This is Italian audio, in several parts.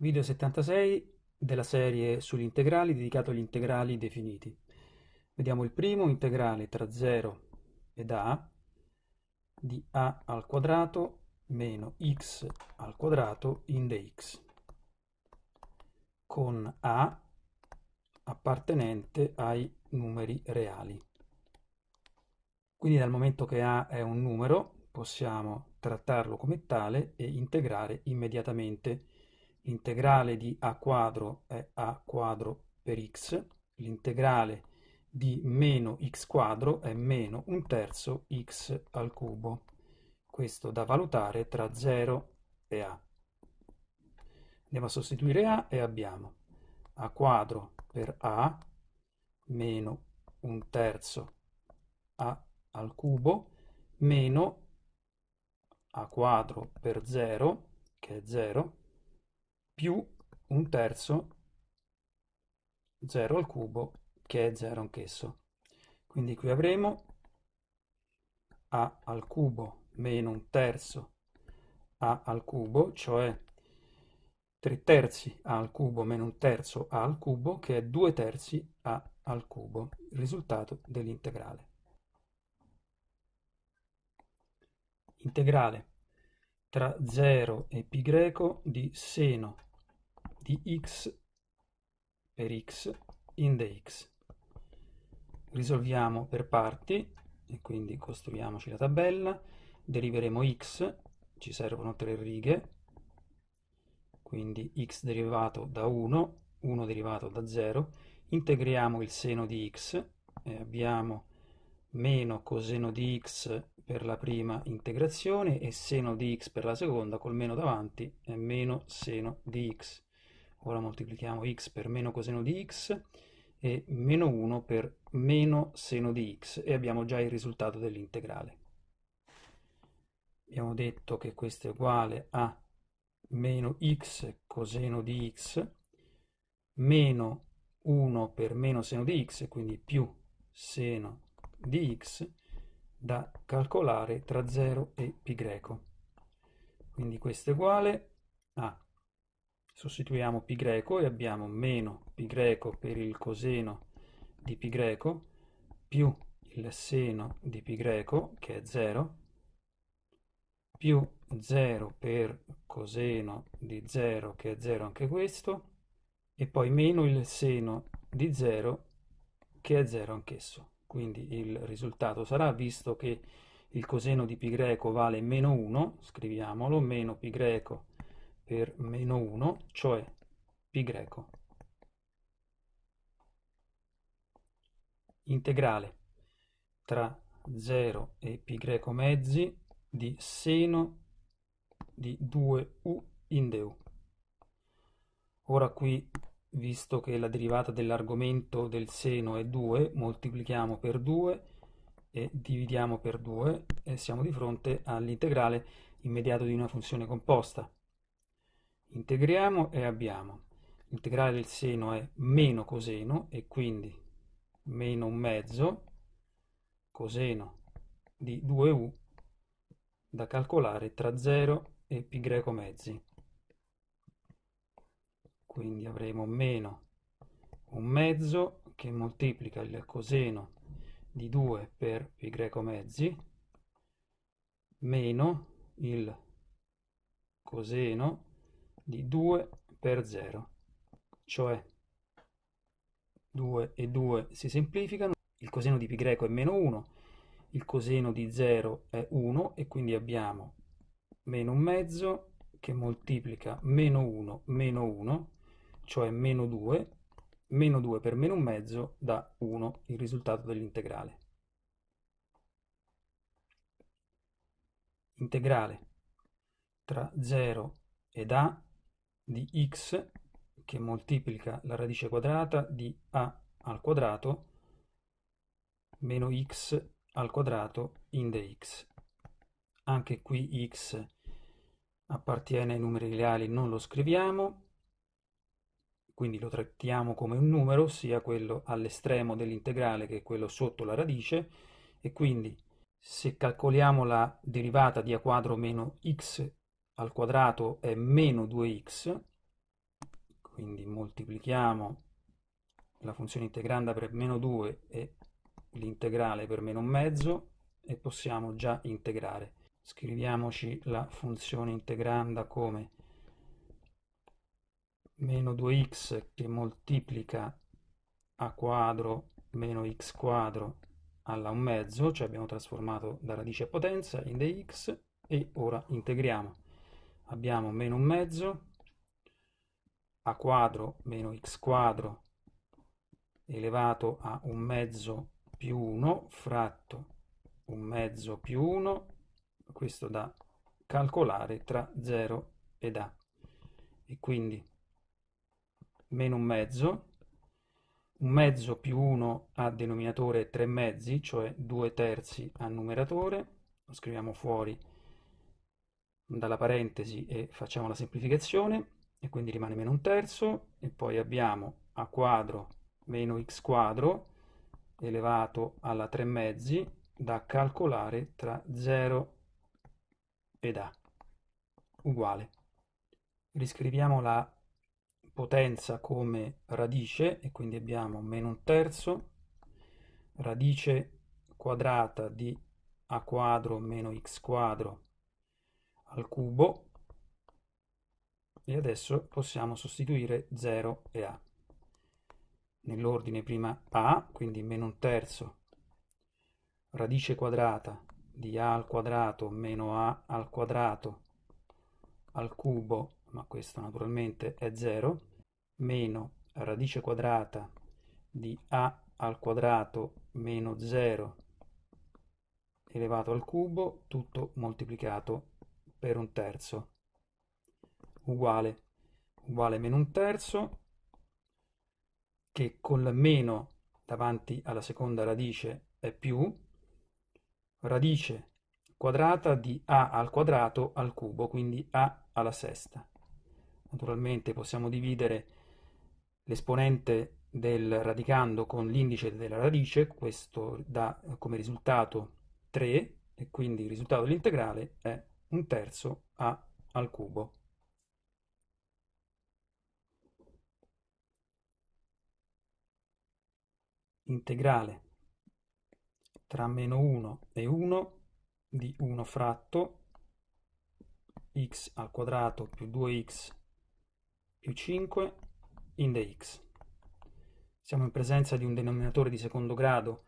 Video 76 della serie sugli integrali dedicato agli integrali definiti. Vediamo il primo integrale tra 0 ed a di a al quadrato meno x al quadrato in dx con a appartenente ai numeri reali. Quindi dal momento che a è un numero possiamo trattarlo come tale e integrare immediatamente l'integrale di a quadro è a quadro per x, l'integrale di meno x quadro è meno un terzo x al cubo. Questo da valutare tra 0 e a. Andiamo a sostituire a e abbiamo a quadro per a meno un terzo a al cubo meno a quadro per 0 che è 0 più un terzo 0 al cubo che è 0 anch'esso. Quindi qui avremo a al cubo meno un terzo a al cubo, cioè 3 terzi a al cubo meno un terzo a al cubo, che è 2 terzi a al cubo, il risultato dell'integrale. Integrale tra 0 e π greco di seno di x per x in the x. Risolviamo per parti, e quindi costruiamoci la tabella, deriveremo x, ci servono tre righe, quindi x derivato da 1, 1 derivato da 0, integriamo il seno di x, e abbiamo meno coseno di x per la prima integrazione e seno di x per la seconda, col meno davanti è meno seno di x ora moltiplichiamo x per meno coseno di x e meno 1 per meno seno di x e abbiamo già il risultato dell'integrale. Abbiamo detto che questo è uguale a meno x coseno di x meno 1 per meno seno di x, quindi più seno di x, da calcolare tra 0 e pi greco. Quindi questo è uguale a Sostituiamo π e abbiamo meno π per il coseno di π più il seno di π che è 0 più 0 per coseno di 0 che è 0 anche questo e poi meno il seno di 0 che è 0 anch'esso. Quindi il risultato sarà, visto che il coseno di π vale meno 1, scriviamolo, meno π per meno 1, cioè pi greco. Integrale tra 0 e pi greco mezzi di seno di 2u in deu. Ora qui, visto che la derivata dell'argomento del seno è 2, moltiplichiamo per 2 e dividiamo per 2 e siamo di fronte all'integrale immediato di una funzione composta. Integriamo e abbiamo. L'integrale del seno è meno coseno e quindi meno un mezzo coseno di 2u da calcolare tra 0 e pi greco mezzi. Quindi avremo meno un mezzo che moltiplica il coseno di 2 per pi greco mezzi meno il coseno di 2 per 0, cioè 2 e 2 si semplificano, il coseno di π è meno 1, il coseno di 0 è 1 e quindi abbiamo meno un mezzo che moltiplica meno 1 meno 1, cioè meno 2, meno 2 per meno un mezzo dà 1, il risultato dell'integrale. Integrale tra 0 ed A di x che moltiplica la radice quadrata di a al quadrato meno x al quadrato in dx. Anche qui x appartiene ai numeri reali, non lo scriviamo, quindi lo trattiamo come un numero, sia quello all'estremo dell'integrale che quello sotto la radice, e quindi se calcoliamo la derivata di a quadro meno x al quadrato è meno 2x, quindi moltiplichiamo la funzione integranda per meno 2 e l'integrale per meno un mezzo e possiamo già integrare. Scriviamoci la funzione integranda come meno 2x che moltiplica a quadro meno x quadro alla un mezzo, cioè abbiamo trasformato da radice a potenza in dx e ora integriamo abbiamo meno un mezzo, a quadro meno x quadro elevato a un mezzo più 1 fratto un mezzo più 1, questo da calcolare tra 0 ed a. E quindi meno un mezzo, un mezzo più 1 a denominatore 3 mezzi, cioè 2 terzi a numeratore, lo scriviamo fuori dalla parentesi e facciamo la semplificazione e quindi rimane meno un terzo e poi abbiamo a quadro meno x quadro elevato alla 3 mezzi da calcolare tra 0 ed a uguale riscriviamo la potenza come radice e quindi abbiamo meno un terzo radice quadrata di a quadro meno x quadro al cubo e adesso possiamo sostituire 0 e A. Nell'ordine prima A, quindi meno un terzo, radice quadrata di A al quadrato meno A al quadrato al cubo, ma questo naturalmente è 0, meno radice quadrata di A al quadrato meno 0 elevato al cubo, tutto moltiplicato per un terzo uguale uguale meno un terzo che con la meno davanti alla seconda radice è più radice quadrata di a al quadrato al cubo quindi a alla sesta naturalmente possiamo dividere l'esponente del radicando con l'indice della radice questo dà come risultato 3 e quindi il risultato dell'integrale è 3 un terzo a al cubo. Integrale tra meno 1 e 1 di 1 fratto x al quadrato più 2x più 5 in dx. Siamo in presenza di un denominatore di secondo grado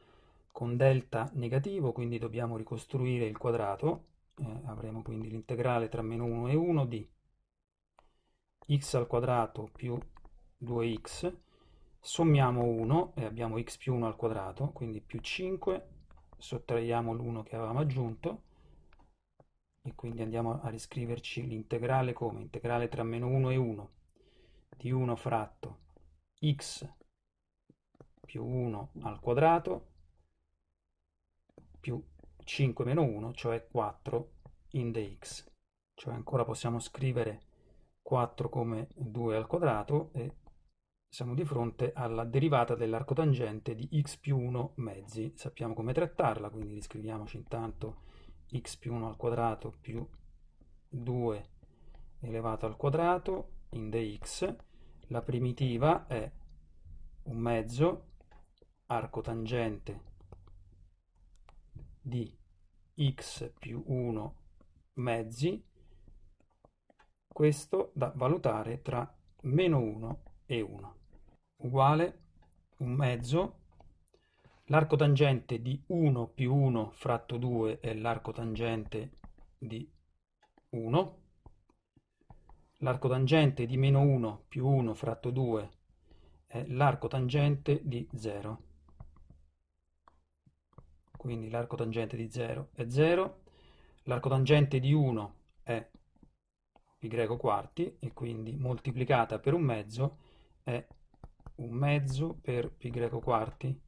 con delta negativo, quindi dobbiamo ricostruire il quadrato eh, avremo quindi l'integrale tra meno 1 e 1 di x al quadrato più 2x, sommiamo 1 e abbiamo x più 1 al quadrato, quindi più 5, sottraiamo l'1 che avevamo aggiunto, e quindi andiamo a riscriverci l'integrale come integrale tra meno 1 e 1 di 1 fratto x più 1 al quadrato più 5 meno 1, cioè 4 in dx. Cioè ancora possiamo scrivere 4 come 2 al quadrato e siamo di fronte alla derivata dell'arco tangente di x più 1 mezzi. Sappiamo come trattarla, quindi riscriviamoci intanto x più 1 al quadrato più 2 elevato al quadrato in dx. La primitiva è un mezzo arco tangente di x più 1 mezzi, questo da valutare tra meno 1 e 1, uguale un mezzo, l'arco tangente di 1 più 1 fratto 2 è l'arco tangente di 1, l'arco tangente di meno 1 più 1 fratto 2 è l'arco tangente di 0 quindi l'arco tangente di 0 è 0, l'arco tangente di 1 è π quarti e quindi moltiplicata per un mezzo è un mezzo per π quarti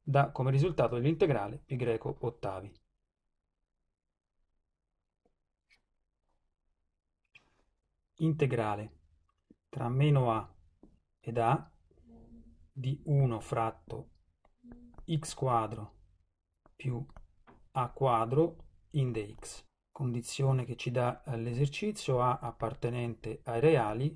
dà come risultato l'integrale π ottavi. Integrale tra meno a ed a di 1 fratto x quadro più a quadro in dx, condizione che ci dà eh, l'esercizio a appartenente ai reali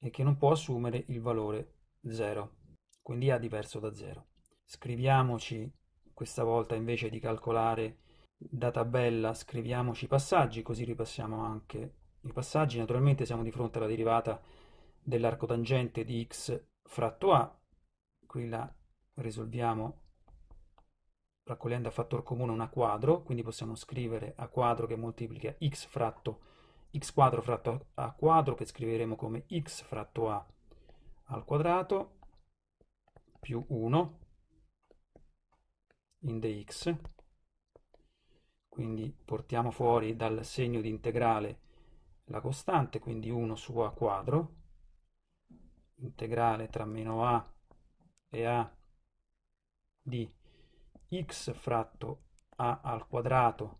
e che non può assumere il valore 0, quindi a diverso da 0. Scriviamoci, questa volta invece di calcolare da tabella, scriviamoci i passaggi, così ripassiamo anche i passaggi. Naturalmente siamo di fronte alla derivata dell'arco tangente di x fratto a, qui la risolviamo raccogliendo a fattore comune una quadro, quindi possiamo scrivere a quadro che moltiplica x fratto x quadro fratto a quadro, che scriveremo come x fratto a al quadrato, più 1 in dx, quindi portiamo fuori dal segno di integrale la costante, quindi 1 su a quadro, integrale tra meno a e a di x fratto a al quadrato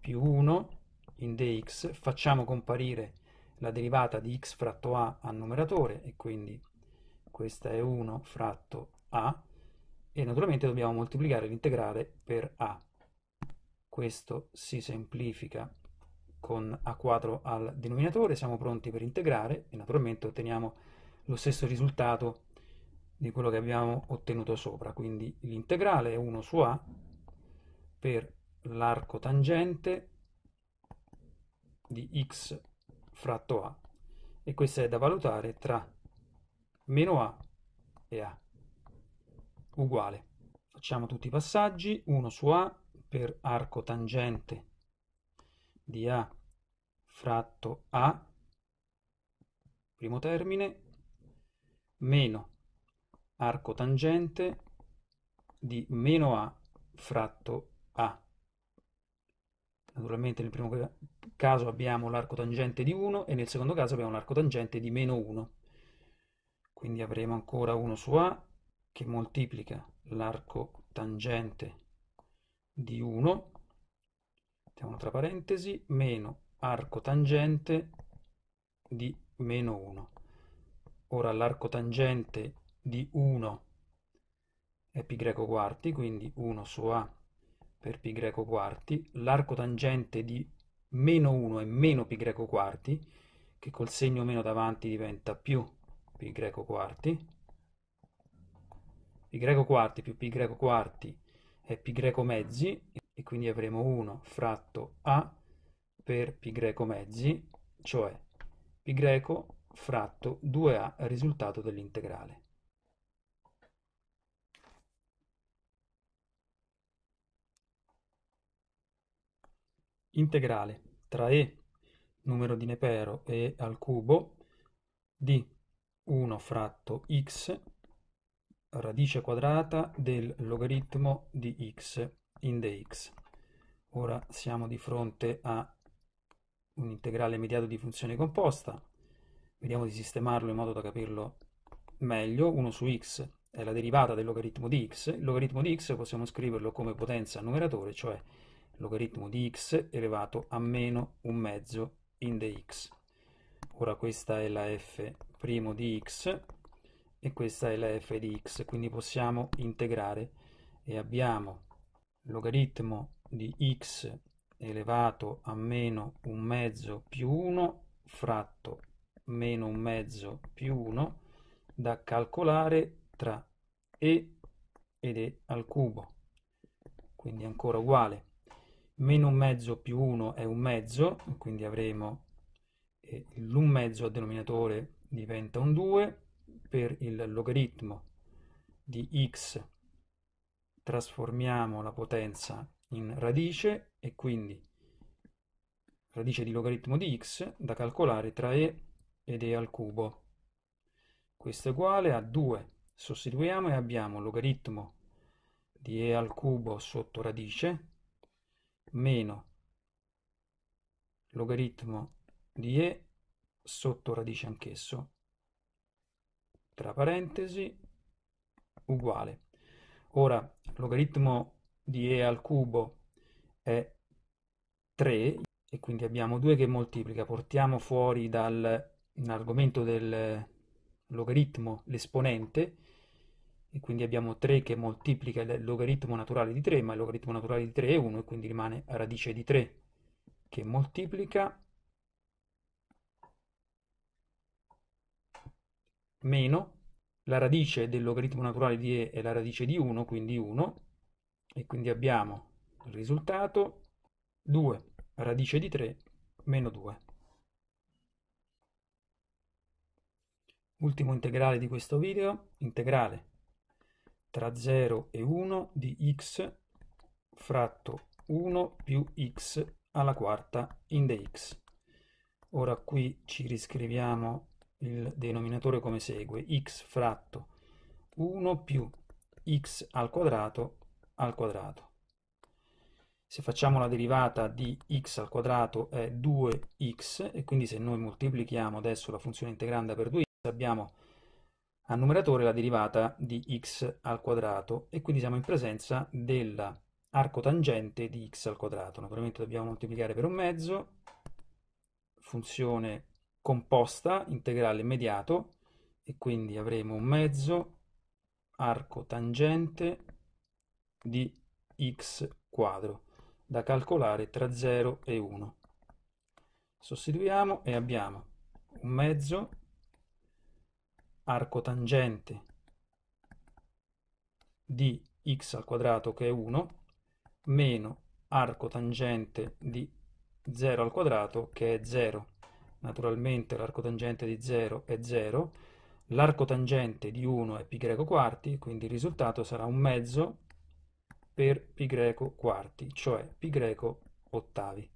più 1 in dx, facciamo comparire la derivata di x fratto a al numeratore e quindi questa è 1 fratto a e naturalmente dobbiamo moltiplicare l'integrale per a. Questo si semplifica con a4 al denominatore, siamo pronti per integrare e naturalmente otteniamo lo stesso risultato di quello che abbiamo ottenuto sopra, quindi l'integrale è 1 su a per l'arco tangente di x fratto a e questa è da valutare tra meno a e a uguale. Facciamo tutti i passaggi, 1 su a per arco tangente di a fratto a primo termine meno arco tangente di meno A fratto A. Naturalmente nel primo caso abbiamo l'arco tangente di 1 e nel secondo caso abbiamo l'arco tangente di meno 1. Quindi avremo ancora 1 su A che moltiplica l'arco tangente di 1, mettiamo tra parentesi, meno arco tangente di meno 1. Ora l'arco tangente di 1 è π greco quarti, quindi 1 su A per π greco quarti, l'arco tangente di meno 1 è meno π greco quarti, che col segno meno davanti diventa più π greco quarti, π greco quarti più π greco quarti è π greco mezzi, e quindi avremo 1 fratto A per π greco mezzi, cioè π greco fratto 2A risultato dell'integrale. integrale tra e numero di Nepero e al cubo di 1 fratto x radice quadrata del logaritmo di x in dx. Ora siamo di fronte a un integrale mediato di funzione composta. Vediamo di sistemarlo in modo da capirlo meglio. 1 su x è la derivata del logaritmo di x. Il logaritmo di x possiamo scriverlo come potenza al numeratore, cioè logaritmo di x elevato a meno un mezzo in dx. Ora questa è la f' di x e questa è la f di x, quindi possiamo integrare e abbiamo logaritmo di x elevato a meno un mezzo più 1 fratto meno un mezzo più 1 da calcolare tra e ed e al cubo, quindi ancora uguale meno un mezzo più 1 è un mezzo, quindi avremo eh, l'1 mezzo al denominatore diventa un 2 per il logaritmo di x trasformiamo la potenza in radice e quindi radice di logaritmo di x da calcolare tra e ed e al cubo. Questo è uguale a 2, sostituiamo e abbiamo logaritmo di e al cubo sotto radice meno logaritmo di e sotto radice anch'esso tra parentesi uguale ora logaritmo di e al cubo è 3 e quindi abbiamo 2 che moltiplica portiamo fuori dall'argomento del logaritmo l'esponente e quindi abbiamo 3 che moltiplica il logaritmo naturale di 3, ma il logaritmo naturale di 3 è 1 e quindi rimane radice di 3 che moltiplica meno la radice del logaritmo naturale di e è la radice di 1, quindi 1, e quindi abbiamo il risultato 2 radice di 3 meno 2. Ultimo integrale di questo video, integrale tra 0 e 1 di x fratto 1 più x alla quarta in dx. Ora qui ci riscriviamo il denominatore come segue, x fratto 1 più x al quadrato al quadrato. Se facciamo la derivata di x al quadrato è 2x e quindi se noi moltiplichiamo adesso la funzione integranda per 2x abbiamo al numeratore la derivata di x al quadrato e quindi siamo in presenza dell'arco tangente di x al quadrato. Naturalmente dobbiamo moltiplicare per un mezzo, funzione composta, integrale immediato, e quindi avremo un mezzo arco tangente di x quadro da calcolare tra 0 e 1. Sostituiamo e abbiamo un mezzo arco tangente di x al quadrato che è 1 meno arco tangente di 0 al quadrato che è 0. Naturalmente l'arco tangente di 0 è 0, l'arco tangente di 1 è π quarti, quindi il risultato sarà un mezzo per π quarti, cioè π ottavi.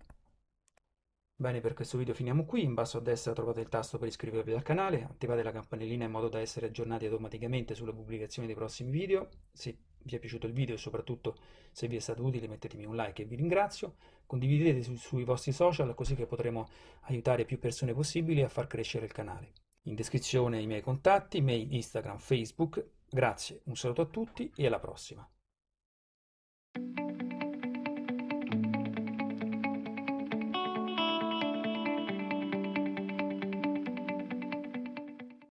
Bene, per questo video finiamo qui, in basso a destra trovate il tasto per iscrivervi al canale, attivate la campanellina in modo da essere aggiornati automaticamente sulla pubblicazione dei prossimi video, se vi è piaciuto il video e soprattutto se vi è stato utile mettetemi un like e vi ringrazio, condividete su, sui vostri social così che potremo aiutare più persone possibili a far crescere il canale. In descrizione i miei contatti, mail, Instagram, Facebook, grazie, un saluto a tutti e alla prossima.